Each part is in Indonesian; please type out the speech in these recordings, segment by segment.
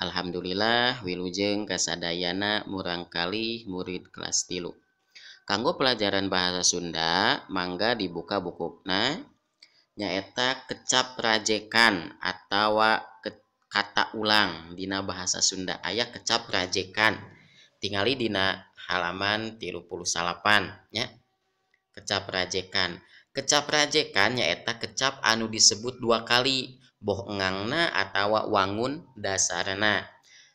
Alhamdulillah wilujeng kasadayana murangkali murid kelas tilu kanggo pelajaran bahasa Sunda mangga dibuka bukuna nyaeta kecap rajekan atau ke, kata ulang Dina bahasa Sunda ayah kecap rajekan tinggali Dina halaman tilu puluh salapan ya kecap rajekan kecap rajekan nyaeta kecap anu disebut dua kali boh engangna atau wangun dasarna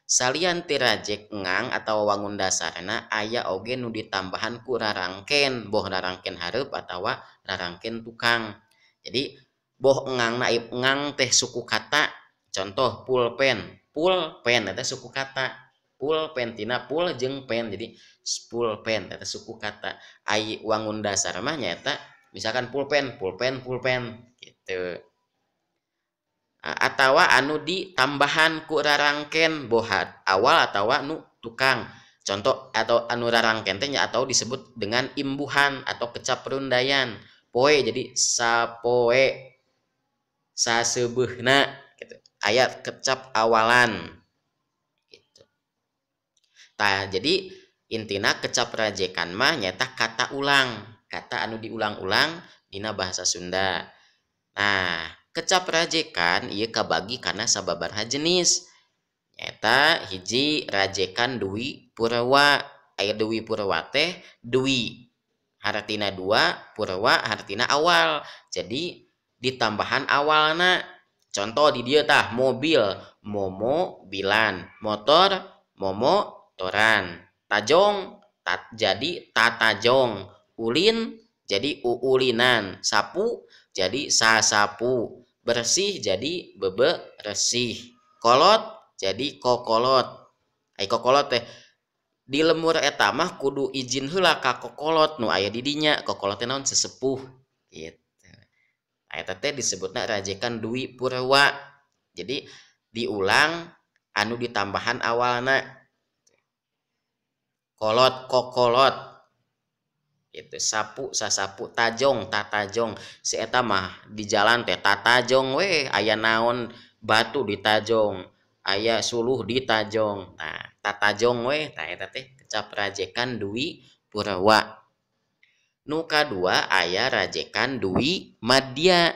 salian tirajek engang atau wangun dasarna ayah oge nu ditambahan ku rarangken boh rarangken harup atau rarangken tukang jadi boh engang naib engang teh suku kata contoh pulpen pulpen eta suku kata pulpen tina pul jeng pen jadi pulpen eta suku kata ai wangun dasar mah nyata misalkan pulpen pulpen pulpen gitu Eh, atau anu di tambahan ku rarangken bohat awal atau anu tukang contoh atau anu rarangken teh atau disebut dengan imbuhan atau kecap perundayan poe jadi sapoe sasebehna gitu ayat kecap awalan gitu Ta, jadi intina kecap rajekan mah nyata kata ulang kata anu diulang-ulang dina bahasa Sunda nah kecap rajekan ia kabagi karena sababarha jenis nyata hiji rajekan Dwi purwa air dwi purwa teh Dwi hartina dua purwa hartina awal jadi ditambahan awalna contoh di dia tah mobil momo bilan motor momo toran tajong tat, jadi tatajong ulin jadi uulinan sapu jadi sasapu bersih jadi bebe resih kolot jadi kokolot ay kokolot teh di lemur etamah kudu izin hula ka kokolot nu ayah didinya kokolotnya naon sesepuh gitu ayat teh disebutnya rajekan dwi purwa jadi diulang anu ditambahan awalna kolot kokolot itu sapu sasapu tajong tatajong si eta di jalan teh tatajong we aya naon batu di tajong aya suluh di tajong nah tatajong we nah eta teh kecap rajekan dwi purawa nu kadua aya rajekan dwi madya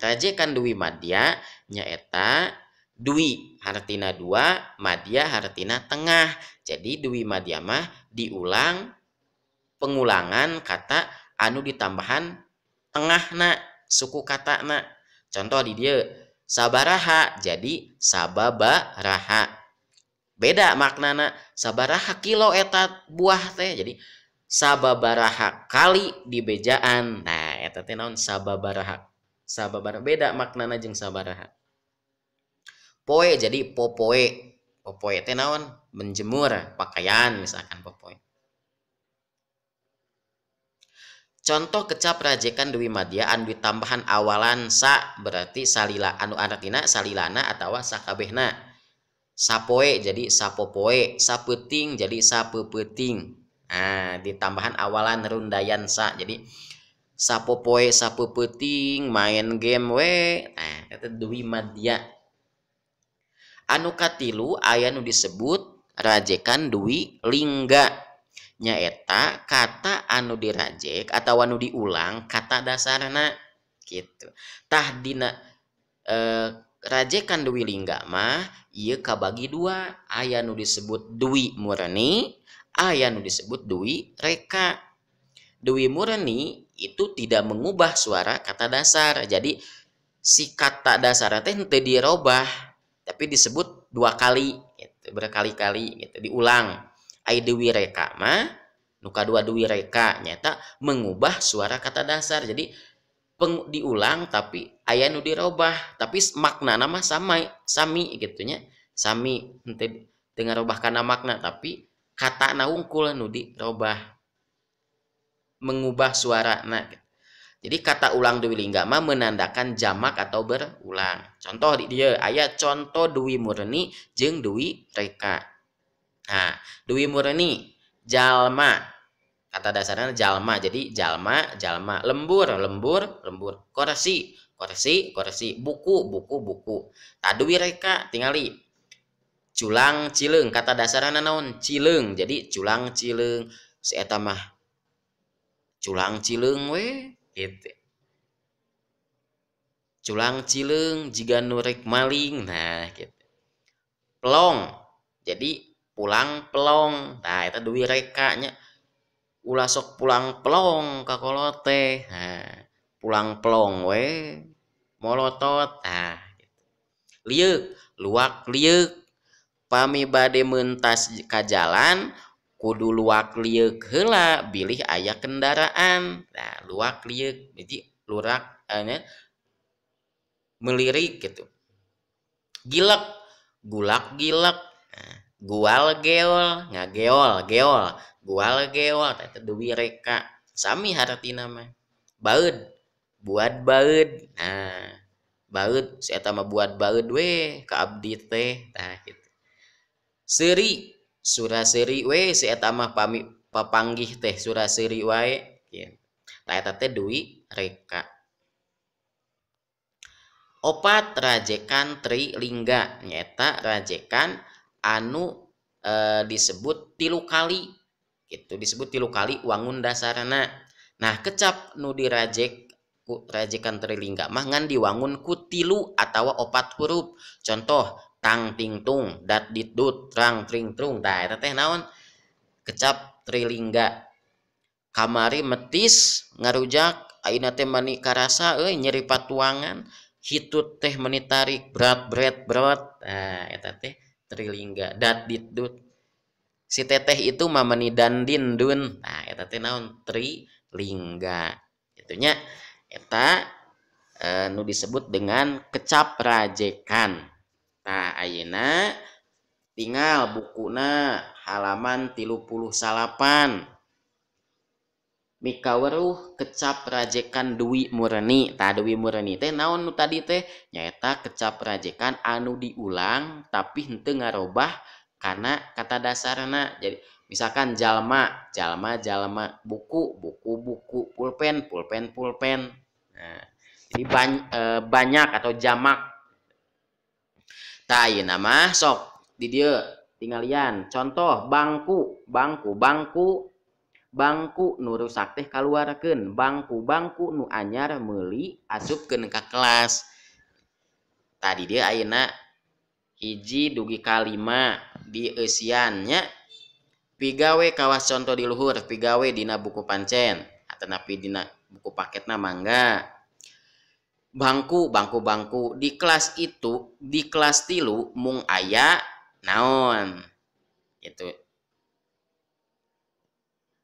rajekan dwi madya nyaeta Dwi hartina dua, madya hartina tengah. Jadi Dwi madya mah diulang pengulangan kata anu ditambahan tengah nak suku kata nak contoh di dia sabaraha jadi sababa raha beda makna maknana sabaraha kilo eta buah teh jadi sababaraha kali di bejaan nah eta teh naon sababaraha sababaraha beda maknana jeng sabaraha poe jadi popoe popoe teh naon menjemur pakaian misalkan popoe Contoh kecap rajekan Dewi Madya anu tambahan awalan sa berarti salila anu artina salilana atau sakabehna. Sapoe jadi sapopoe, sapeting jadi sapepeting. Nah, ditambahan awalan rundayan sa jadi sapopoe sapepeting main game we. Nah, itu Dewi Madya. Anu katilu aya nu disebut rajekan Dewi Lingga nyaeta kata anu dirajek atau anu diulang kata dasarna gitu. dina e, rajekan Dwi Lingga mah ia kabagi dua ayah nu disebut Dwi murni ayah nu disebut Dwi reka Dwi murni itu tidak mengubah suara kata dasar jadi si kata dasar teh tidak dirobah tapi disebut dua kali gitu, berkali-kali gitu diulang Aidewi reka mah nuka dua dui reka nyata mengubah suara kata dasar. Jadi peng, diulang tapi ayah nu dirubah tapi makna nama sama sami gitunya sami nanti dengan robah karena makna tapi kata naungkul nu dirubah mengubah suara nah gitu. Jadi kata ulang lingga ma menandakan jamak atau berulang. Contoh di dia ayat contoh dewi Murni jeng dewi Reka. Nah, Dwi Murni, jalma. Kata dasarnya jalma. Jadi jalma, jalma. Lembur, lembur, lembur. Korsi, korsi, korsi. Buku, buku, buku. Tadwi reka, tingali. Culang cileng. Kata dasarnya naon cileng. Jadi culang cileng. Si mah culang cileng we gitu culang cileng jika nurek maling nah gitu plong jadi pulang pelong nah itu duit rekanya ulah sok pulang pelong ke nah, pulang pelong we molotot nah gitu. liuk luak liuk pami bade mentas ke jalan kudu luak liuk hela bilih ayah kendaraan nah luak liuk jadi lurak eh, melirik gitu gilak gulak gilak. nah gual geol nggak geol geol gual geol tete dewi reka sami harti nama baud buat baud nah baud saya tamah buat baud we ke abdi teh nah gitu seri sura seri we saya tamah mah pami teh sura wae we gitu. tah eta teh dewi reka opat rajekan tri lingga nyeta rajekan anu e, disebut tilu kali gitu disebut tilu kali wangun dasarana nah kecap nu dirajek ku rajekan terlingga mah ngan diwangun ku tilu atau opat huruf contoh tang ting tung dat dit dut trang tring trung Dah itu teh naon kecap trilingga kamari metis ngarujak aina teh mani karasa euy nyeri patuangan hitut teh menitarik berat berat berat nah eta teh Trilingga dat dut si teteh itu mamani dandin dun nah eta teh naon trilingga itunya eta e, nu disebut dengan kecaprajekan nah ayeuna tinggal bukuna halaman tilu puluh salapan Mikaweruh kecap rajekan Dwi Murni Ta Dwi Murni teh naon nu tadi teh nyaeta kecap rajekan anu diulang tapi henteu ngarobah karena kata dasarna jadi misalkan jalma jalma jalma buku buku buku pulpen pulpen pulpen nah, jadi bany e, banyak atau jamak Ta nama sok di dieu tinggalian contoh bangku bangku bangku bangku nur sakih kal keluar reken bangku bangku nu Anyar meli asup kekah kelas tadi dia Aak hiji dugi kalima di siannya Pigawe kas contoh diluhur pegawe Dina buku pancen atau tapipi Di buku paket Namangga bangku bangku- bangku di kelas itu di kelas tilu mung aya naon itu ya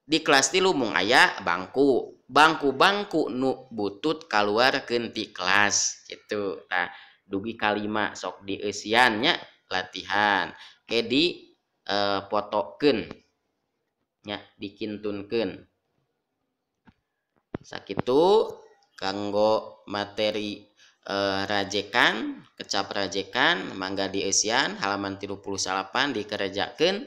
di kelas tilu mung aya bangku bangku-bangku nu butut keluar kenti kelas gitu nah dugi kalima sok di esiannya latihan ke di e, potoken ya sakit sakitu kanggo materi e, rajekan kecap rajekan mangga di esian halaman 38 dikerjakan